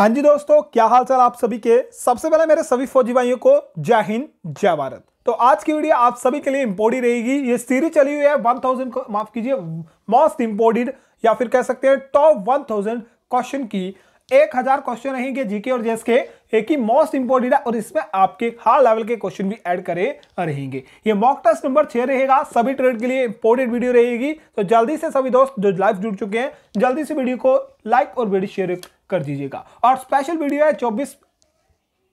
हाँ जी दोस्तों क्या हाल चाल आप सभी के सबसे पहले मेरे सभी फौजी भाइयों को जय हिंद जय भारत तो आज की वीडियो आप सभी के लिए इम्पोर्टेड रहेगी ये सीरीज चली हुई है 1000 माफ कीजिए मोस्ट इम्पोर्टेड या फिर कह सकते हैं टॉप 1000 क्वेश्चन की 1000 क्वेश्चन रहेंगे जीके और जेस के एक ही मोस्ट इंपोर्टेंट है और इसमें आपके हर लेवल के क्वेश्चन भी ऐड करे रहेंगे ये मॉक टेस्ट नंबर छह रहेगा सभी ट्रेड के लिए इंपोर्टेंट वीडियो रहेगी तो जल्दी से सभी दोस्त जो लाइव जुड़ चुके हैं जल्दी से वीडियो को लाइक और वीडियो शेयर कर दीजिएगा और स्पेशल वीडियो है चौबीस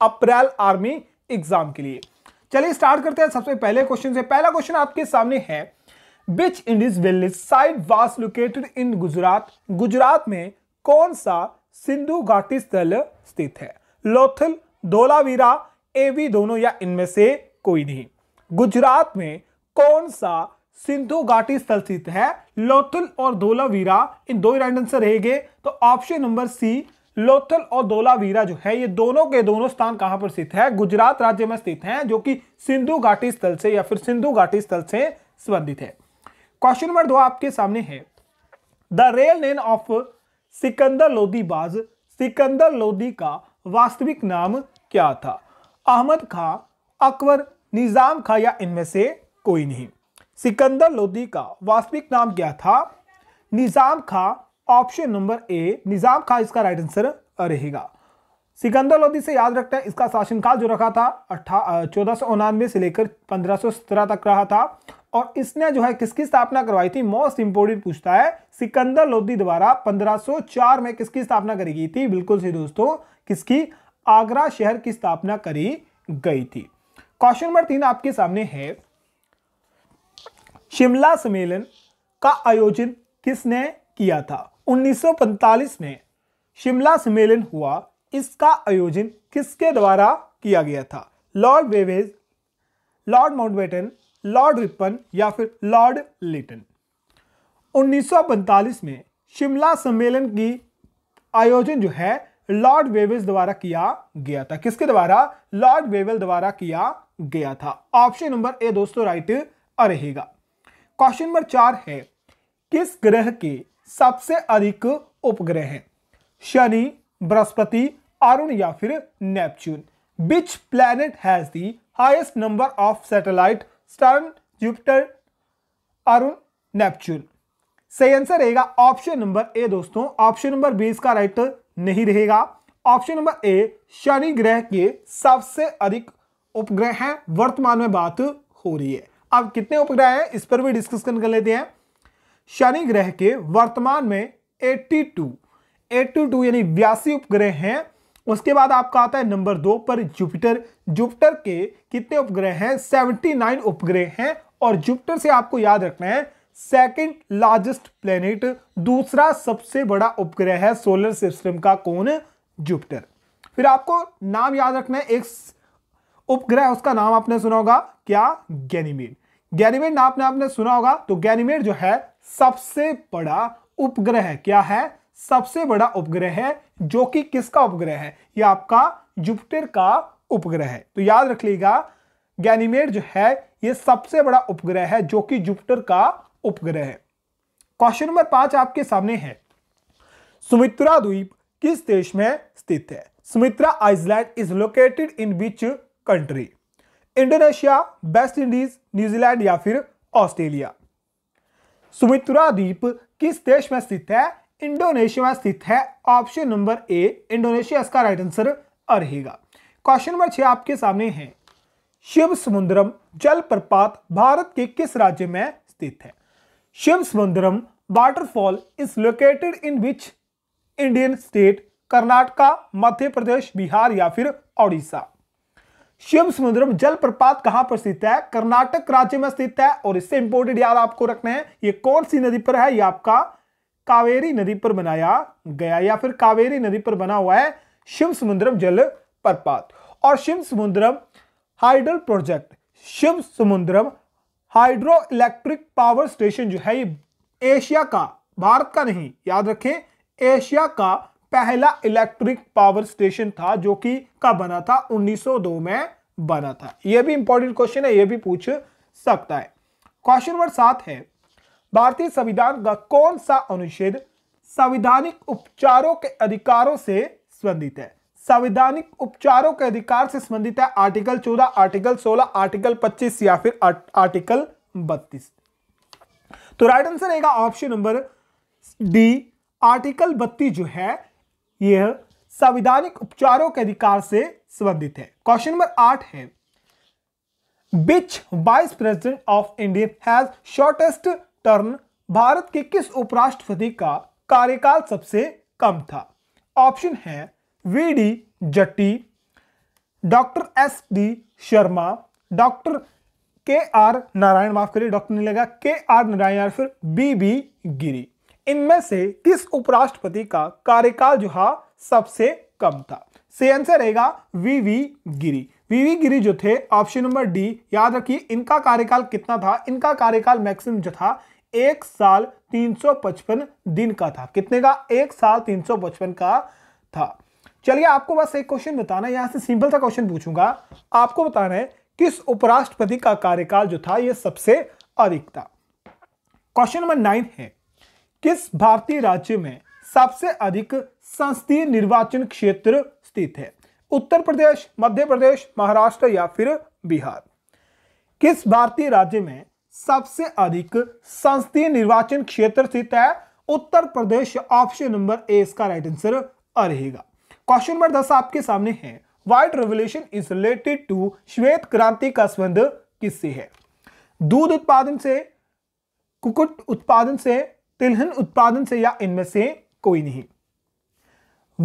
अप्रैल आर्मी एग्जाम के लिए चलिए स्टार्ट करते हैं सबसे पहले क्वेश्चन से पहला क्वेश्चन आपके सामने है which Indus valley site was located in Gujarat Gujarat में कौन सा सिंधु घाटी स्थल स्थित है लोथल धोलावीरा एवी दोनों या इनमें से कोई नहीं गुजरात में कौन सा सिंधु घाटी स्थल स्थित है लोथल और धोलावीरा इन दो राइट आंसर रहेंगे तो ऑप्शन नंबर सी लोथल और धोलावीरा जो है ये दोनों के दोनों स्थान कहां पर स्थित है गुजरात राज्य में स्थित हैं जो कि सिंधु घाटी स्थल से या फिर सिंधु घाटी स्थल से संबंधित है क्वेश्चन नंबर दो आपके सामने है the real name of Sikandar Lodi was Sikandar Lodhi का वास्तविक नाम क्या था अहमद खां अकबर निजाम खां या इनमें से कोई नहीं सिकंदर लोधी का वास्तविक नाम क्या था निज़ाम खां ऑप्शन नंबर ए निज़ाम खां इसका राइट आंसर रहेगा सिकंदर लोधी से याद रखते हैं इसका शासनकाल जो रखा था अट्ठा चौदह सौ उनानवे से लेकर पंद्रह सौ सत्रह तक रहा था और इसने जो है किसकी स्थापना करवाई थी मोस्ट इंपोर्टेंट पूछता है सिकंदर लोधी द्वारा 1504 में किसकी स्थापना करी गई थी बिल्कुल सही दोस्तों किसकी आगरा शहर की स्थापना करी गई थी क्वेश्चन नंबर तीन आपके सामने है शिमला सम्मेलन का आयोजन किसने किया था 1945 में शिमला सम्मेलन हुआ इसका आयोजन किसके द्वारा किया गया था Lord Wavell Lord Mountbatten Lord Ripon या फिर लॉर्ड लिटन 1945 में शिमला सम्मेलन की आयोजन जो है लॉर्ड वेवेज द्वारा किया गया था किसके द्वारा लॉर्ड वेवेल द्वारा किया गया था ऑप्शन नंबर ए दोस्तों राइट रहेगा क्वेश्चन नंबर चार है किस ग्रह के सबसे अधिक उपग्रह हैं शनि बृहस्पति अरुण या फिर Neptune which planet has the highest number of satellite Saturn Jupiter Arun Neptune सही आंसर रहेगा ऑप्शन नंबर ए दोस्तों ऑप्शन नंबर बी इसका राइट नहीं रहेगा ऑप्शन नंबर ए शनि ग्रह के सबसे अधिक उपग्रह हैं वर्तमान में बात हो रही है अब कितने उपग्रह हैं इस पर भी डिस्कशन कर लेते हैं शनि ग्रह के वर्तमान में 82 82 यानी बयासी उपग्रह हैं उसके बाद आपका आता है नंबर दो पर जुपिटर जुपिटर के कितने उपग्रह हैं 79 उपग्रह हैं और जुपिटर से आपको याद रखना है सेकंड लार्जेस्ट प्लेनेट दूसरा सबसे बड़ा उपग्रह है सोलर सिस्टम का कौन जुपिटर फिर आपको नाम याद रखना है एक उपग्रह उसका नाम आपने सुना होगा क्या गैनीमेड गैनीमेड नाम आपने आपने सुना होगा तो गैनीमेड जो है सबसे बड़ा उपग्रह है क्या है सबसे बड़ा उपग्रह है जो कि किसका उपग्रह है ये आपका जुपिटर का उपग्रह है तो याद रख लीजिएगा गैनीमेड जो है ये सबसे बड़ा उपग्रह है जो कि जुपिटर का उपग्रह है क्वेश्चन नंबर पांच आपके सामने है सुमित्रा द्वीप किस देश में स्थित है Sumatra island is located in which country Indonesia West Indies New Zealand या फिर ऑस्ट्रेलिया सुमित्रा द्वीप किस देश में स्थित है इंडोनेशिया में स्थित है ऑप्शन नंबर ए इंडोनेशिया इसका राइट आंसर रहेगा क्वेश्चन नंबर छह आपके सामने है शिव समुद्रम जलप्रपात भारत के किस राज्य में स्थित है Shiva Samudram waterfall is located in which Indian state Karnataka Madhya Pradesh Bihar या फिर ओडिशा शिव समुद्रम जलप्रपात कहां पर स्थित है कर्नाटक राज्य में स्थित है और इससे इंपोर्टेड याद आपको रखना है ये कौन सी नदी पर है ये आपका कावेरी नदी पर बनाया गया या फिर कावेरी नदी पर बना हुआ है शिव समुद्रम जल प्रपात और Shiva Samudram hydel project Shiva Samudram hydro electric power station जो है ये एशिया का भारत का नहीं याद रखें एशिया का पहला इलेक्ट्रिक पावर स्टेशन था जो कि कब बना था 1902 में बना था यह भी इंपॉर्टेंट क्वेश्चन है यह भी पूछ सकता है क्वेश्चन नंबर सात है भारतीय संविधान का कौन सा अनुच्छेद संविधानिक उपचारों के अधिकारों से संबंधित है संविधानिक उपचारों के अधिकार से संबंधित है आर्टिकल 14, आर्टिकल 16, आर्टिकल 25 या फिर आर्टिकल 32। तो राइट आंसर रहेगा ऑप्शन नंबर डी आर्टिकल 32 जो है यह संविधानिक उपचारों के अधिकार से संबंधित है क्वेश्चन नंबर आठ है which vice president of India has shortest term Bharat के किस उपराष्ट्रपति का कार्यकाल सबसे कम था ऑप्शन है B D Jatti doctor S D Sharma doctor K R Narayan माफ करिए डॉक्टर ने लगा के आर नारायण फिर बी बी गिरी इनमें से किस उपराष्ट्रपति का कार्यकाल जो है सबसे कम था सही आंसर रहेगा वीवी गिरी वीवी गिरी जो थे ऑप्शन नंबर डी याद रखिए इनका कार्यकाल कितना था इनका कार्यकाल मैक्सिमम जो था एक साल 355 दिन का था कितने का एक साल 355 का था चलिए आपको बस एक क्वेश्चन बताना यहां से सिंपल सा क्वेश्चन पूछूंगा आपको बताना है किस उपराष्ट्रपति का कार्यकाल जो था यह सबसे अधिक था क्वेश्चन नंबर नाइन है किस भारतीय राज्य में सबसे अधिक संसदीय निर्वाचन क्षेत्र स्थित है उत्तर प्रदेश मध्य प्रदेश महाराष्ट्र या फिर बिहार किस भारतीय राज्य में सबसे अधिक संसदीय निर्वाचन क्षेत्र स्थित है उत्तर प्रदेश ऑप्शन नंबर ए इसका राइट आंसर रहेगा क्वेश्चन नंबर दस आपके सामने है white revolution is related to श्वेत क्रांति का संबंध किससे है दूध उत्पादन से कुकुट उत्पादन से तिलहन उत्पादन से या इनमें से कोई नहीं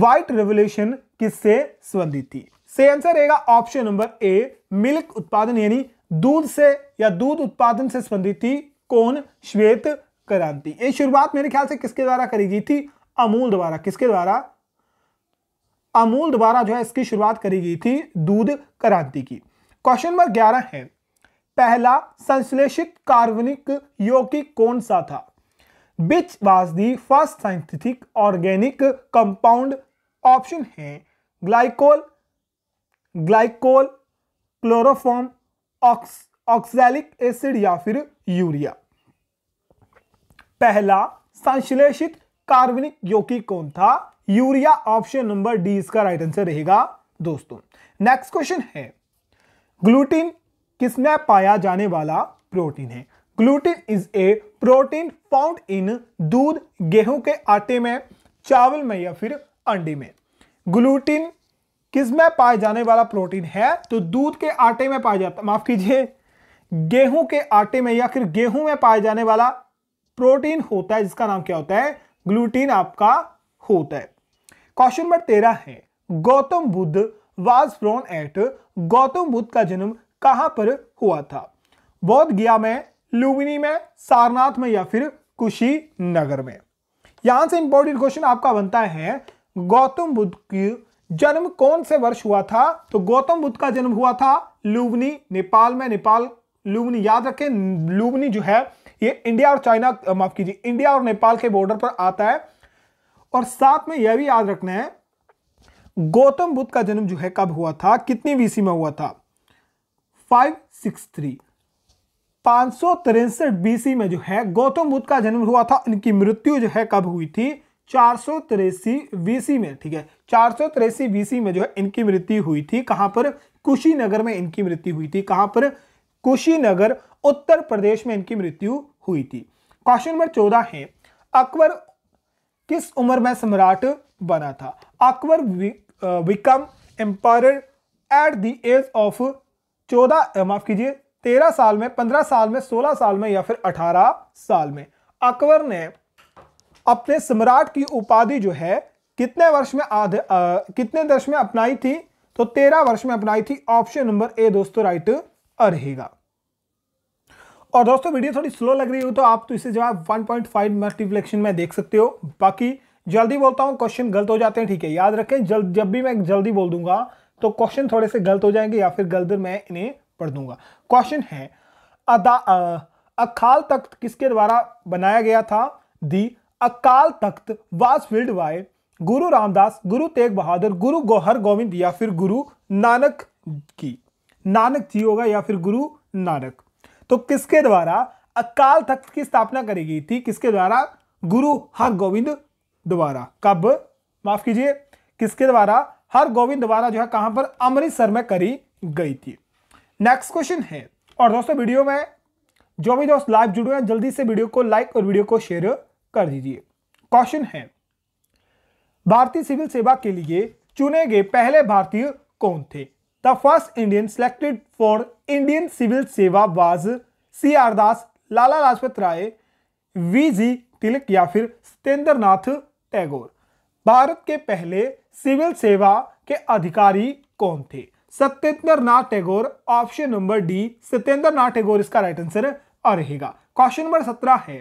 व्हाइट रेवल्यूशन किससे संबंधित थी से आंसर रहेगा ऑप्शन नंबर ए मिल्क उत्पादन यानी दूध से या दूध उत्पादन से संबंधित थी कौन श्वेत क्रांति ये शुरुआत मेरे ख्याल से किसके द्वारा करी गई थी अमूल द्वारा किसके द्वारा अमूल द्वारा जो है इसकी शुरुआत करी गई थी दूध क्रांति की क्वेश्चन नंबर ग्यारह है पहला संश्लेषित कार्बनिक यौगिक कौन सा था which was the first synthetic organic compound option है glycol glycol chloroform oxalic acid या फिर यूरिया पहला संश्लेषित कार्बनिक योगी कौन था यूरिया ऑप्शन नंबर डी इसका राइट आंसर रहेगा दोस्तों नेक्स्ट क्वेश्चन है ग्लूटीन किसमें पाया जाने वाला प्रोटीन है gluten is a protein found in दूध गेहूं के आटे में चावल में या फिर अंडे में ग्लूटिन किस में पाए जाने वाला प्रोटीन है तो दूध के आटे में पाया जाता माफ कीजिए गेहूं के आटे में या फिर गेहूं में पाए जाने वाला प्रोटीन होता है जिसका नाम क्या होता है ग्लूटीन आपका होता है क्वेश्चन नंबर तेरह है Gautam Buddha was born at Gautam Buddha का जन्म कहां पर हुआ था बौद्ध गया में लुबिनी में सारनाथ में या फिर कुशीनगर में यहां से इंपॉर्टेंट क्वेश्चन आपका बनता है गौतम बुद्ध की जन्म कौन से वर्ष हुआ था तो गौतम बुद्ध का जन्म हुआ था लुबनी नेपाल में नेपाल लुबनी याद रखें लुबनी जो है ये इंडिया और चाइना माफ कीजिए इंडिया और नेपाल के बॉर्डर पर आता है और साथ में यह भी याद रखना है गौतम बुद्ध का जन्म जो है कब हुआ था कितनी बीसी में हुआ था फाइव सिक्स थ्री पाँच सौ तिरसठ बीसी में जो है गौतम बुद्ध का जन्म हुआ था इनकी मृत्यु जो है कब हुई थी चार सौ तिरासी बीसी में ठीक है चार सौ तिरासी बीसी में जो है इनकी मृत्यु हुई थी कहाँ पर कुशीनगर में इनकी मृत्यु हुई थी कहाँ पर कुशीनगर उत्तर प्रदेश में इनकी मृत्यु हुई थी क्वेश्चन नंबर चौदह है अकबर किस उम्र में सम्राट बना था Akbar became emperor at the age of चौदह माफ कीजिए तेरह साल में पंद्रह साल में सोलह साल में या फिर अठारह साल में अकबर ने अपने सम्राट की उपाधि जो है कितने वर्ष में आधे कितने वर्ष में अपनाई थी तो तेरह वर्ष में अपनाई थी ऑप्शन नंबर ए दोस्तों राइट रहेगा और दोस्तों वीडियो थोड़ी स्लो लग रही हो तो आप तो इसे जवाब 1.5 पॉइंट मल्टीप्लेक्शन में देख सकते हो बाकी जल्दी बोलता हूँ क्वेश्चन गलत हो जाते हैं ठीक है याद रखें जल्द जब भी मैं जल्दी बोल दूंगा तो क्वेश्चन थोड़े से गलत हो जाएंगे या फिर गलत मैं इन्हें पढ़ दूंगा क्वेश्चन है अदा अकाल तख्त किसके द्वारा बनाया गया था दी अकाल तख्त वाज फिल्ड बाय गुरु रामदास गुरु तेग बहादुर गुरु गोहर गोविंद या फिर गुरु नानक की नानक जी होगा या फिर गुरु नानक तो किसके द्वारा अकाल तख्त की स्थापना करी गई थी किसके द्वारा गुरु हर गोविंद द्वारा कब माफ कीजिए किसके द्वारा हर गोविंद द्वारा जो है कहां पर अमृतसर में करी गई थी नेक्स्ट क्वेश्चन है और दोस्तों वीडियो में जो भी दोस्त लाइव जुड़े हैं जल्दी से वीडियो को लाइक और वीडियो को शेयर कर दीजिए क्वेश्चन है भारतीय सिविल सेवा के लिए चुने गए पहले भारतीय कौन थे the first Indian selected for Indian civil सेवा was C R Das Lala Lajpat Rai V G Tilak या फिर सत्येंद्र नाथ टैगोर भारत के पहले सिविल सेवा के अधिकारी कौन थे Satyendra Nath Tagore option number D Satyendra Nath Tagore इसका राइट आंसर रहेगा क्वेश्चन नंबर सत्रह है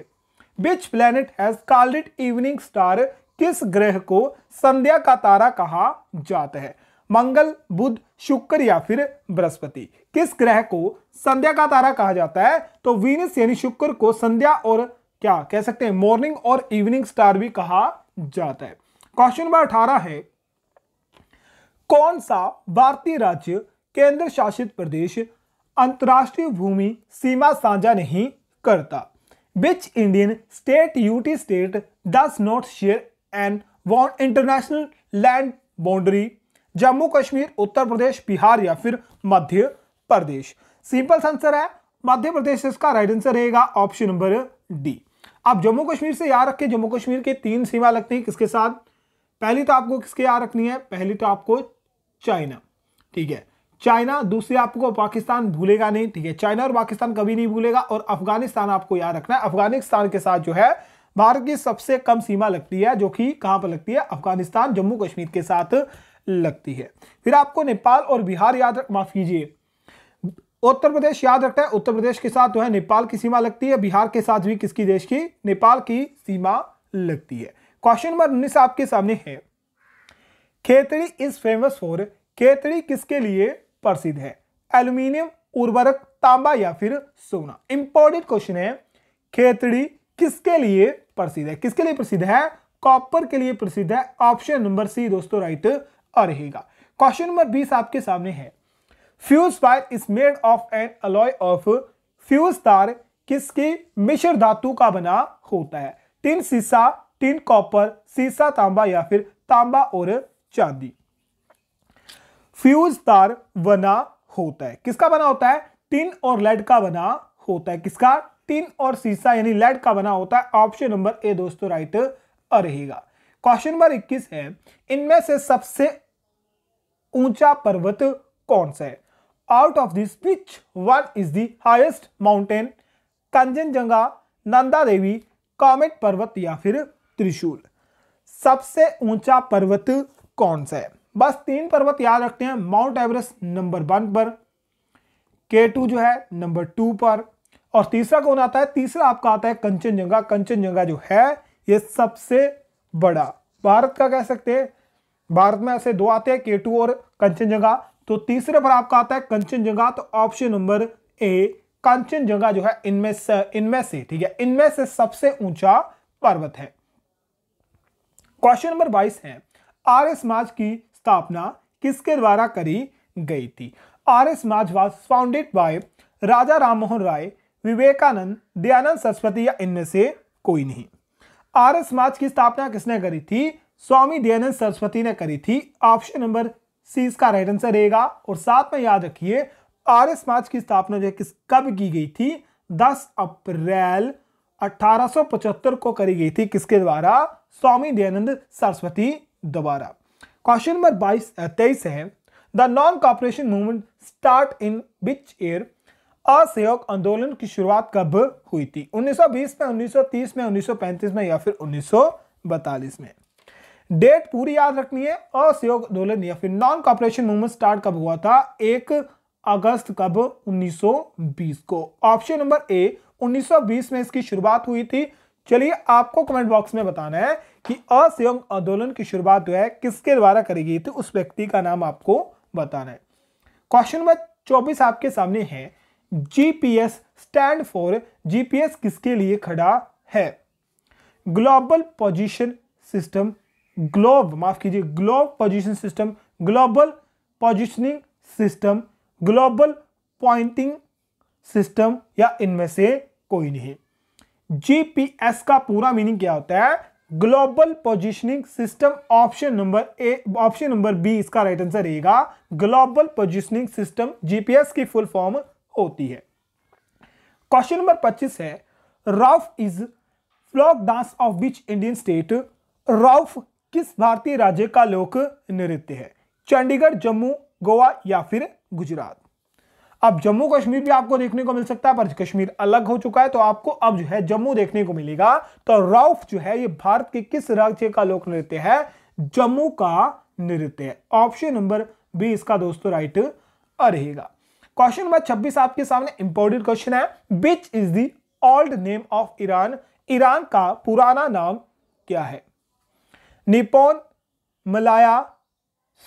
which planet has called it evening star किस ग्रह को संध्या का तारा कहा जाता है मंगल बुध शुक्र या फिर बृहस्पति किस ग्रह को संध्या का तारा कहा जाता है तो वीनस यानी शुक्र को संध्या और क्या कह सकते हैं मॉर्निंग और इवनिंग स्टार भी कहा जाता है क्वेश्चन नंबर अठारह है कौन सा भारतीय राज्य केंद्र शासित प्रदेश अंतर्राष्ट्रीय भूमि सीमा साझा नहीं करता which Indian state UT state does not share and one international land boundary Jammu Kashmir Uttar Pradesh Bihar या फिर मध्य प्रदेश सिंपल आंसर है मध्य प्रदेश इसका राइट आंसर रहेगा ऑप्शन नंबर डी आप जम्मू कश्मीर से याद रखें जम्मू कश्मीर के तीन सीमा लगती है किसके साथ पहली तो आपको किसके याद रखनी है पहली तो आपको चाइना ठीक है चाइना दूसरे आपको पाकिस्तान भूलेगा नहीं ठीक है चाइना और पाकिस्तान कभी नहीं भूलेगा और अफगानिस्तान आपको याद रखना है अफगानिस्तान के साथ जो है भारत की सबसे कम सीमा लगती है जो कि कहाँ पर लगती है अफगानिस्तान जम्मू कश्मीर के साथ लगती है फिर आपको नेपाल और बिहार याद माफ कीजिए उत्तर प्रदेश याद रखता है उत्तर प्रदेश के साथ जो है नेपाल की सीमा लगती है बिहार के साथ भी किसकी देश की नेपाल की सीमा लगती है क्वेश्चन नंबर उन्नीस आपके सामने है Khetri is famous for Khetri किसके लिए प्रसिद्ध है एल्यूमिनियम उर्वरक तांबा या फिर सोना इंपॉर्टेंट क्वेश्चन है खेतड़ी किसके लिए प्रसिद्ध है किसके लिए प्रसिद्ध है कॉपर के लिए प्रसिद्ध है ऑप्शन नंबर सी दोस्तों राइट रहेगा क्वेश्चन नंबर बीस आपके सामने है fuse wire is made of an alloy of fuse तार किसकी मिश्र धातु का बना होता है तीन सीसा तीन कॉपर सीसा तांबा या फिर तांबा और चांदी फ्यूज तार बना होता है किसका बना होता है टिन और लेड का बना होता है किसका टिन और सीसा यानी लेड का बना होता है ऑप्शन नंबर ए दोस्तों राइट रहेगा क्वेश्चन नंबर 21 है इनमें से सबसे ऊंचा पर्वत कौन सा है out of this which one is the highest mountain Kanchenjunga Nanda Devi Kamet पर्वत या फिर त्रिशूल सबसे ऊंचा पर्वत कौन सा है बस तीन पर्वत याद रखते हैं माउंट एवरेस्ट नंबर वन पर के टू जो है नंबर टू पर और तीसरा कौन आता है तीसरा आपका आता है कंचनजंगा कंचनजंगा जो है ये सबसे बड़ा भारत का कह सकते हैं भारत में ऐसे दो आते हैं के टू और कंचनजंगा तो तीसरे पर आपका आता है कंचनजंगा तो ऑप्शन नंबर ए कंचनजंगा जो है इनमें से इनमें से ठीक है इनमें से सबसे ऊंचा पर्वत है क्वेश्चन नंबर बाईस है आर्य समाज की स्थापना किसके द्वारा करी गई थी Arya Samaj was founded by Raja Ram Mohan Roy Vivekananda Dayanand Saraswati या इनमें से कोई नहीं आर्य समाज की स्थापना किसने करी थी स्वामी दयानंद सरस्वती ने करी थी ऑप्शन नंबर सी इसका राइट आंसर रहेगा और साथ में याद रखिए आर्य समाज की स्थापना जो है किस कब की गई थी 10 अप्रैल 1875 को करी गई थी किसके द्वारा स्वामी दयानंद सरस्वती दोबारा क्वेश्चन नंबर बाईस तेईस है the non cooperation movement start in which year असहयोग आंदोलन की शुरुआत कब हुई थी 1920 में 1930 में 1935 में या फिर 1942 में डेट पूरी याद रखनी है असहयोग आंदोलन या फिर नॉन कॉपरेशन मूवमेंट स्टार्ट कब हुआ था एक अगस्त कब 1920 को ऑप्शन नंबर ए 1920 में इसकी शुरुआत हुई थी चलिए आपको कमेंट बॉक्स में बताना है कि असहयोग आंदोलन की शुरुआत जो है किसके द्वारा करी गई थी उस व्यक्ति का नाम आपको बताना है क्वेश्चन नंबर चौबीस आपके सामने है जीपीएस स्टैंड फॉर जीपीएस किसके लिए खड़ा है ग्लोबल पोजीशन सिस्टम ग्लोब माफ कीजिए globe position system global positioning system global pointing system या इनमें से कोई नहीं जीपीएस का पूरा मीनिंग क्या होता है global positioning system option number A option number B इसका राइट आंसर रहेगा ग्लोबल पोजिशनिंग सिस्टम जीपीएस की फुल फॉर्म होती है क्वेश्चन नंबर 25 है Rauf is folk dance of which Indian state Rauf किस भारतीय राज्य का लोक नृत्य है चंडीगढ़ जम्मू गोवा या फिर गुजरात अब जम्मू कश्मीर भी आपको देखने को मिल सकता है पर कश्मीर अलग हो चुका है तो आपको अब जो है जम्मू देखने को मिलेगा तो राउफ जो है ये भारत के किस राज्य का लोक नृत्य है जम्मू का नृत्य ऑप्शन नंबर बी इसका दोस्तों राइट रहेगा क्वेश्चन नंबर 26 आपके सामने इंपोर्टेंट क्वेश्चन है which is the old name of Iran Iran का पुराना नाम क्या है निपोन मलाया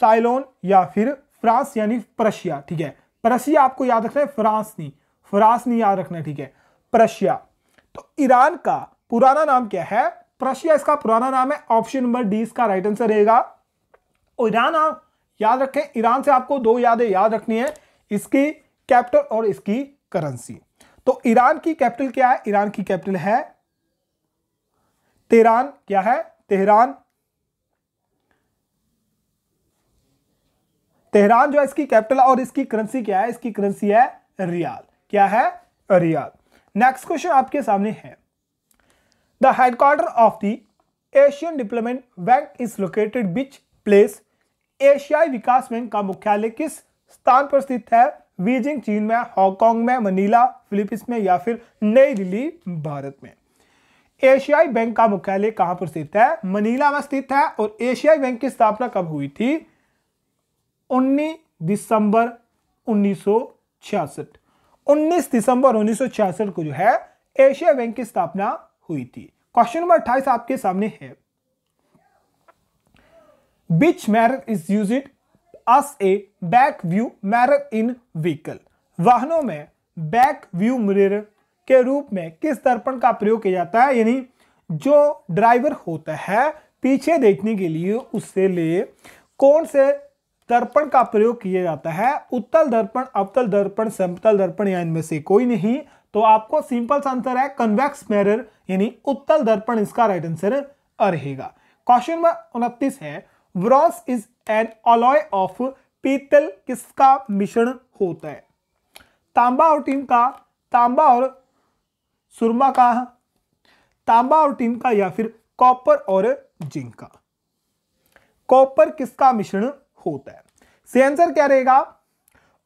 साइलोन या फिर फ्रांस यानी प्रशिया ठीक है प्रशिया आपको याद रखना है फ्रांस नहीं फ्रांस नहीं याद रखना ठीक है प्रशिया तो ईरान का पुराना नाम क्या है प्रशिया इसका पुराना नाम है ऑप्शन नंबर डी इसका राइट आंसर रहेगा ईरान आप याद रखें ईरान से आपको दो यादें याद रखनी है इसकी कैपिटल और इसकी करेंसी तो ईरान की कैपिटल क्या है ईरान की कैपिटल है तेहरान क्या है तेहरान तेहरान जो है इसकी कैपिटल और इसकी करेंसी क्या है इसकी करेंसी है रियाल क्या है रियाल नेक्स्ट क्वेश्चन आपके सामने है the headquarter of the Asian development bank is located which place एशियाई विकास बैंक का मुख्यालय किस स्थान पर स्थित है बीजिंग चीन में हांगकॉन्ग में मनीला फिलीपींस में या फिर नई दिल्ली भारत में एशियाई बैंक का मुख्यालय कहां पर स्थित है मनीला में स्थित है और एशियाई बैंक की स्थापना कब हुई थी 19 दिसंबर 1966 19 दिसंबर 1966 को जो है एशिया बैंक की स्थापना हुई थी क्वेश्चन नंबर अट्ठाईस आपके सामने है which mirror is use it as a back view mirror in vehicle वाहनों में बैक व्यू मिरर के रूप में किस दर्पण का प्रयोग किया जाता है यानी जो ड्राइवर होता है पीछे देखने के लिए उससे ले कौन से दर्पण का प्रयोग किया जाता है उत्तल दर्पण अवतल दर्पण समतल दर्पण या इनमें से कोई नहीं तो आपको सिंपल सा आंसर है कन्वेक्स मैरर यानी उत्तल दर्पण इसका राइट आंसर रहेगा क्वेश्चन नंबर उनतीस है bronze is an alloy of पीतल किसका मिश्रण होता है तांबा और टीम का तांबा और सुरमा का तांबा और टीम का या फिर कॉपर और जिंक का कॉपर किसका मिश्रण होता है से आंसर क्या रहेगा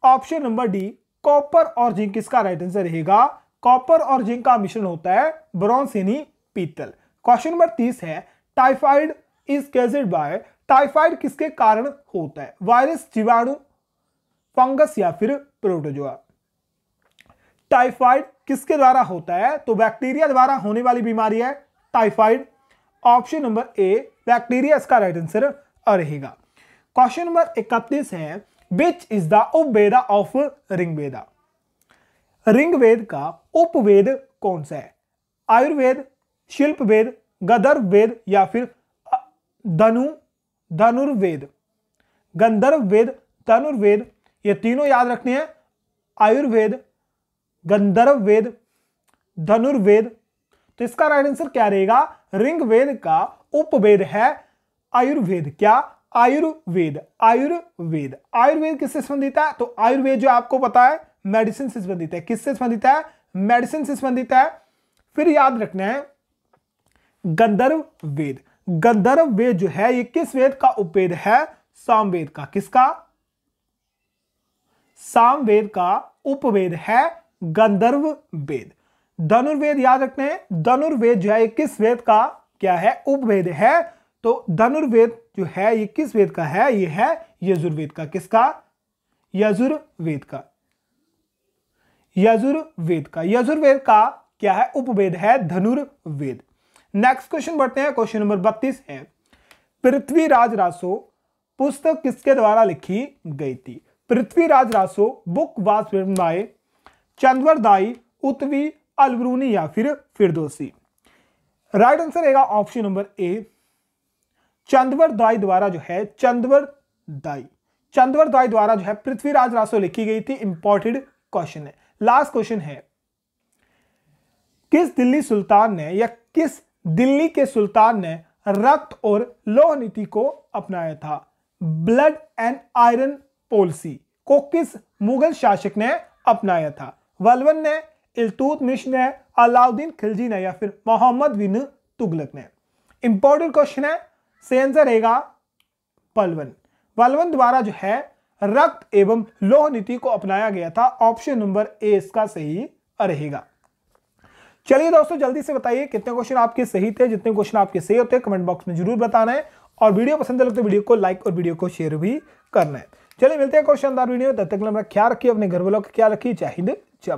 ऑप्शन नंबर डी कॉपर और जिंक किसका राइट आंसर रहेगा कॉपर और जिंक का मिश्रण होता है ब्रॉन्ज यानी पीतल क्वेश्चन नंबर तीस है typhoid is caused by typhoid किसके कारण होता है वायरस जीवाणु फंगस या फिर प्रोटोजोआ टाइफाइड किसके द्वारा होता है तो बैक्टीरिया द्वारा होने वाली बीमारी है typhoid option number A bacteria इसका राइट आंसर रहेगा क्वेश्चन नंबर इकतीस है which is the Upaveda of Rigveda Rigveda का उपवेद कौन सा है आयुर्वेद शिल्प वेद गदर्व वेद या फिर धनु धनुर्वेद गंधर्व वेद धनुर्वेद ये तीनों याद रखने हैं आयुर्वेद गंधर्व वेद धनुर्वेद तो इसका राइट आंसर क्या रहेगा रिंग वेद का उपवेद है आयुर्वेद क्या आयुर्वेद आयुर्वेद आयुर्वेद किससे संबंधित है तो आयुर्वेद जो आपको पता है मेडिसिन से संबंधित है किससे संबंधित है मेडिसिन से संबंधित है फिर याद रखना है गंधर्व वेद गंधर्व वेद जो है ये किस वेद का उपवेद है सामवेद का किसका सामवेद का उपवेद है गंधर्व वेद धनुर्वेद याद रखने धनुर्वेद जो है किस वेद का क्या है उपवेद है तो धनुर्वेद जो है ये किस वेद का है ये है यजुर्वेद का किसका यजुर्वेद का यजुर्वेद का यजुर्वेद का क्या है उपवेद है धनुर्वेद नेक्स्ट क्वेश्चन बढ़ते हैं क्वेश्चन नंबर बत्तीस है पृथ्वीराज रासो पुस्तक किसके द्वारा लिखी गई थी पृथ्वीराज रासो बुक वास बाय दाई उत्वी अलवरूनी या फिर फिरदोसी राइट आंसर रहेगा ऑप्शन नंबर ए चंदवर दाई द्वारा जो है चंदवर दाई चंदवर दाई द्वारा जो है पृथ्वीराज रासो लिखी गई थी इंपॉर्टेंट क्वेश्चन है लास्ट क्वेश्चन है किस दिल्ली सुल्तान ने या किस दिल्ली के सुल्तान ने रक्त और लोह नीति को अपनाया था ब्लड एंड आयरन पॉलिसी को किस मुगल शासक ने अपनाया था वलवन ने इलतूत मिश ने अलाउद्दीन खिलजी ने या फिर मोहम्मद बिन तुगलक ने इंपॉर्टेंट क्वेश्चन है सही आंसर रहेगा पलवन पलवन द्वारा जो है रक्त एवं लोह नीति को अपनाया गया था ऑप्शन नंबर ए इसका सही रहेगा चलिए दोस्तों जल्दी से बताइए कितने क्वेश्चन आपके सही थे जितने क्वेश्चन आपके सही होते हैं कमेंट बॉक्स में जरूर बताना है और वीडियो पसंद लगे तो वीडियो को लाइक और वीडियो को शेयर भी करना है चलिए मिलते हैं क्वेश्चन वीडियो तब तक ख्याल रखिए अपने घर वालों का क्या रखिए चाहिए